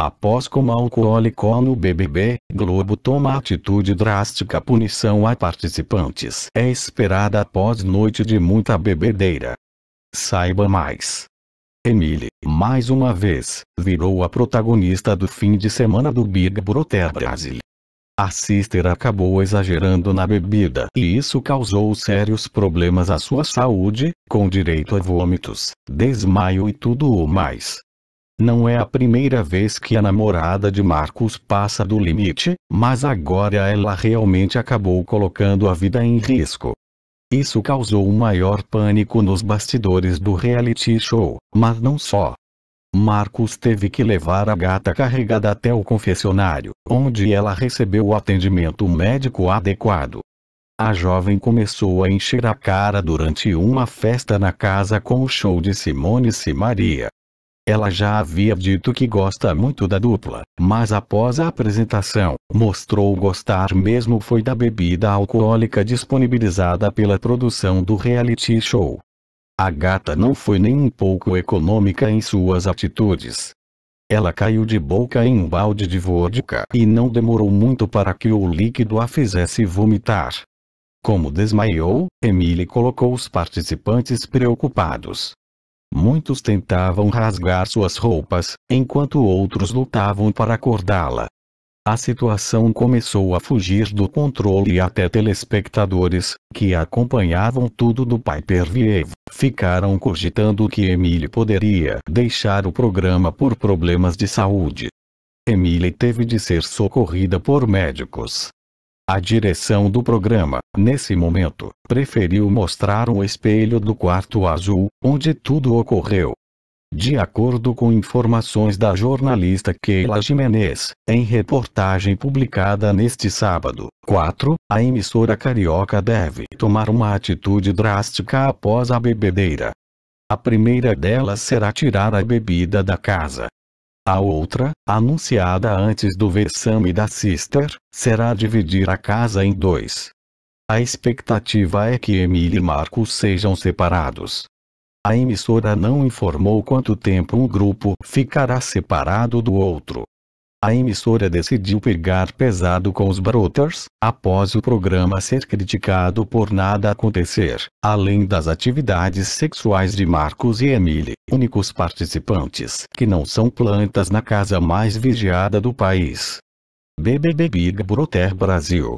Após coma alcoólico no BBB, Globo toma atitude drástica punição a participantes. É esperada após noite de muita bebedeira. Saiba mais. Emily, mais uma vez, virou a protagonista do fim de semana do Big Brother Brasil. A sister acabou exagerando na bebida e isso causou sérios problemas à sua saúde, com direito a vômitos, desmaio e tudo o mais. Não é a primeira vez que a namorada de Marcos passa do limite, mas agora ela realmente acabou colocando a vida em risco. Isso causou o maior pânico nos bastidores do reality show, mas não só. Marcos teve que levar a gata carregada até o confessionário, onde ela recebeu o atendimento médico adequado. A jovem começou a encher a cara durante uma festa na casa com o show de Simone e Maria. Ela já havia dito que gosta muito da dupla, mas após a apresentação, mostrou gostar mesmo foi da bebida alcoólica disponibilizada pela produção do reality show. A gata não foi nem um pouco econômica em suas atitudes. Ela caiu de boca em um balde de vodka e não demorou muito para que o líquido a fizesse vomitar. Como desmaiou, Emily colocou os participantes preocupados. Muitos tentavam rasgar suas roupas, enquanto outros lutavam para acordá-la. A situação começou a fugir do controle e até telespectadores, que acompanhavam tudo do Piper Viev, ficaram cogitando que Emily poderia deixar o programa por problemas de saúde. Emily teve de ser socorrida por médicos, a direção do programa, nesse momento, preferiu mostrar o espelho do quarto azul, onde tudo ocorreu. De acordo com informações da jornalista Keila Jimenez, em reportagem publicada neste sábado, 4, a emissora carioca deve tomar uma atitude drástica após a bebedeira. A primeira delas será tirar a bebida da casa, a outra, anunciada antes do versame da Sister, será dividir a casa em dois. A expectativa é que Emily e Marcos sejam separados. A emissora não informou quanto tempo um grupo ficará separado do outro. A emissora decidiu pegar pesado com os Brothers após o programa ser criticado por nada acontecer, além das atividades sexuais de Marcos e Emily, únicos participantes que não são plantas na casa mais vigiada do país. BBB Big Brother Brasil